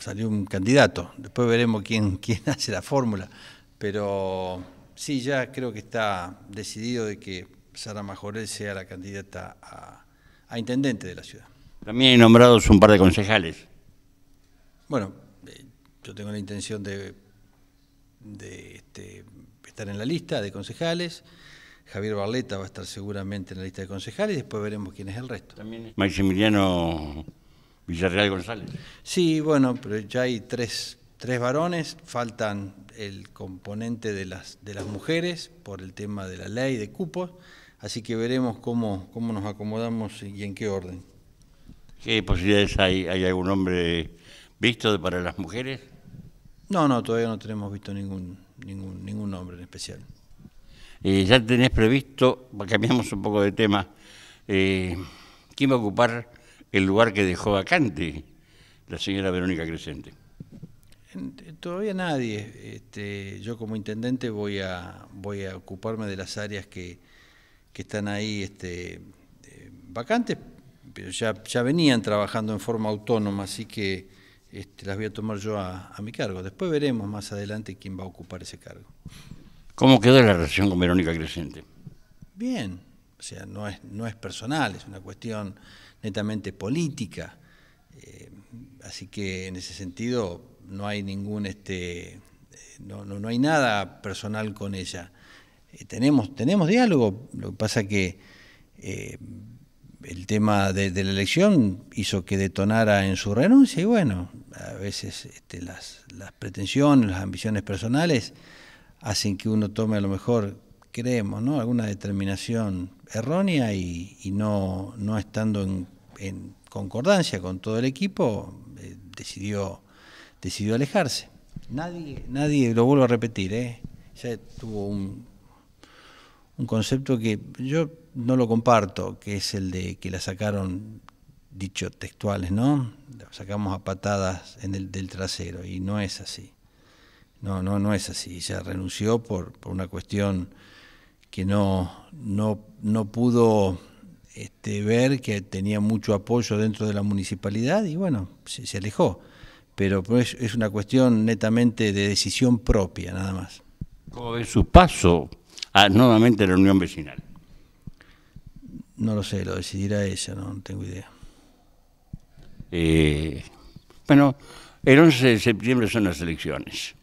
salió un candidato. Después veremos quién, quién hace la fórmula. Pero sí, ya creo que está decidido de que Sara Majorel sea la candidata a, intendente de la ciudad. También hay nombrados un par de concejales. Bueno, eh, yo tengo la intención de, de este, estar en la lista de concejales. Javier Barleta va a estar seguramente en la lista de concejales y después veremos quién es el resto. También Maximiliano Villarreal González. Sí, bueno, pero ya hay tres, tres varones, faltan el componente de las, de las mujeres por el tema de la ley de cupos, así que veremos cómo, cómo nos acomodamos y en qué orden. ¿Qué posibilidades hay? ¿Hay algún hombre visto para las mujeres? No, no, todavía no tenemos visto ningún, ningún, ningún nombre en especial. Eh, ya tenés previsto, cambiamos un poco de tema, eh, ¿quién va a ocupar el lugar que dejó vacante la señora Verónica Crescente. Eh, todavía nadie. Este, yo como intendente voy a, voy a ocuparme de las áreas que, están ahí este, eh, vacantes, pero ya, ya venían trabajando en forma autónoma, así que este, las voy a tomar yo a, mi cargo. Después veremos más adelante quién va a ocupar ese cargo. ¿Cómo quedó la relación con Verónica Crescente? Bien, o sea, no es, no es personal, es una cuestión netamente política. Eh, así que en ese sentido no hay ningún este no, hay nada personal con ella. Eh, tenemos, tenemos diálogo, lo que pasa que eh, el tema de, la elección hizo que detonara en su renuncia y bueno, a veces este, las, las pretensiones, las ambiciones personales hacen que uno tome a lo mejor creemos, ¿no? Alguna determinación errónea y, no, no estando en, concordancia con todo el equipo, eh, decidió, decidió alejarse. Nadie, nadie, lo vuelvo a repetir, ¿eh? ya tuvo un, un concepto que yo no lo comparto, que es el de que la sacaron dicho textuales, ¿no? La sacamos a patadas en el, del trasero y no es así. No, no, no es así. Ella renunció por, por una cuestión que no, no, pudo este, ver que tenía mucho apoyo dentro de la municipalidad y bueno, se, alejó. Pero pues, es, una cuestión netamente de decisión propia, nada más. ¿Cómo es su paso a, nuevamente a la Unión Vecinal? No lo sé, lo decidirá ella, no, tengo idea. Eh, bueno, el 11 de septiembre son las elecciones.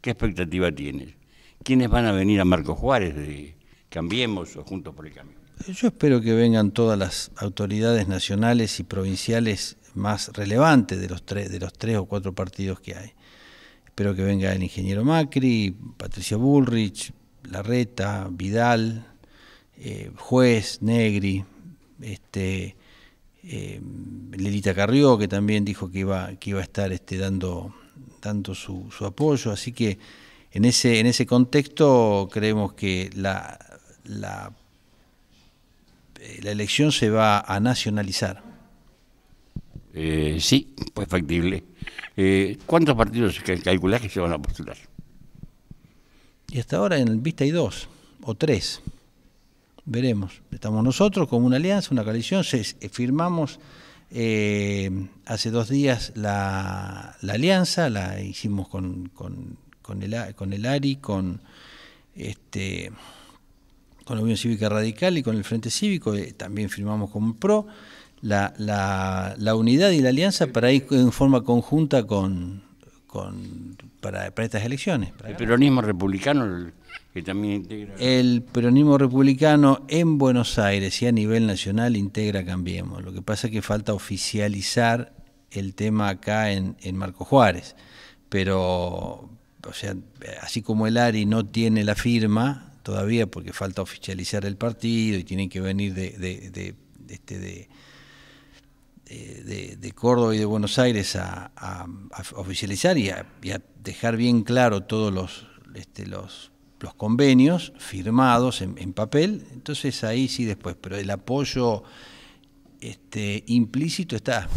¿Qué expectativa tienes? ¿Quiénes van a venir a Marcos Juárez de Cambiemos o Juntos por el Cambio? Yo espero que vengan todas las autoridades nacionales y provinciales más relevantes de los, tres, de los tres o cuatro partidos que hay. Espero que venga el ingeniero Macri, Patricia Bullrich, Larreta, Vidal, eh, Juez, Negri, este, eh, Carrió, que también dijo que iba, a estar este, dando, su, su apoyo. Así que en ese, en ese contexto creemos que la, la, eh, elección se va a nacionalizar. Eh, sí, pues factible. Eh, ¿Cuántos partidos calculás que se van a postular? Y hasta ahora en el Vista hay dos o tres. Veremos. Estamos nosotros como una alianza, una coalición. firmamos hace dos días la, alianza, la hicimos con con el, con ARI, con este con la Unión Cívica Radical y con el Frente Cívico, eh, también firmamos con PRO, la, unidad y la alianza para ir en forma conjunta con, para, estas elecciones. ¿El peronismo republicano que también integra? El peronismo republicano en Buenos Aires y a nivel nacional integra Cambiemos. Lo que pasa es que falta oficializar el tema acá en, en Marco Juárez. Pero, o sea, así como el ARI no tiene la firma todavía porque falta oficializar el partido y tienen que venir de, de, este, Córdoba y de Buenos Aires a, oficializar y a, dejar bien claro todos los, este, los, los convenios firmados en, en, papel, entonces ahí sí después, pero el apoyo este, implícito está.